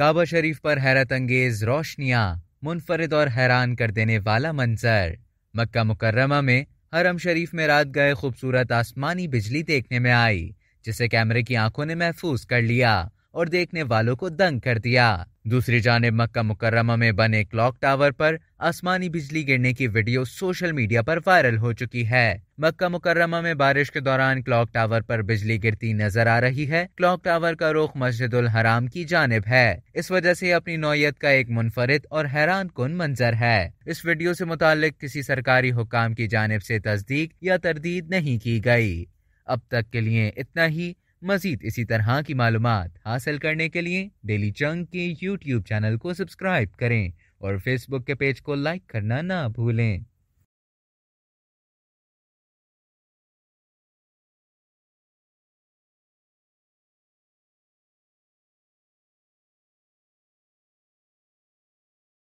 काबा शरीफ पर हैरत अंगेज रोशनियाँ मुनफरद और हैरान कर देने वाला मंजर मक्का मुकर्रमा में हरम शरीफ में रात गए खूबसूरत आसमानी बिजली देखने में आई जिसे कैमरे की आंखों ने महफूज कर लिया और देखने वालों को दंग कर दिया दूसरी जानब मक्का मुकर्रमा में बने क्लॉक टावर पर आसमानी बिजली गिरने की वीडियो सोशल मीडिया पर वायरल हो चुकी है मक्का मुकर्रमा में बारिश के दौरान क्लॉक टावर पर बिजली गिरती नजर आ रही है क्लॉक टावर का रुख मस्जिदुल हराम की जानब है इस वजह से अपनी नौयत का एक मुनफरद और हैरान कन मंजर है इस वीडियो से मुतल किसी सरकारी हुकाम की जानब से तस्दीक या तरदीद नहीं की गई अब तक के लिए इतना ही मजीद इसी तरह की मालूम हासिल करने के लिए डेली चंग के यूट्यूब चैनल को सब्सक्राइब करें और फेसबुक के पेज को लाइक करना ना भूलें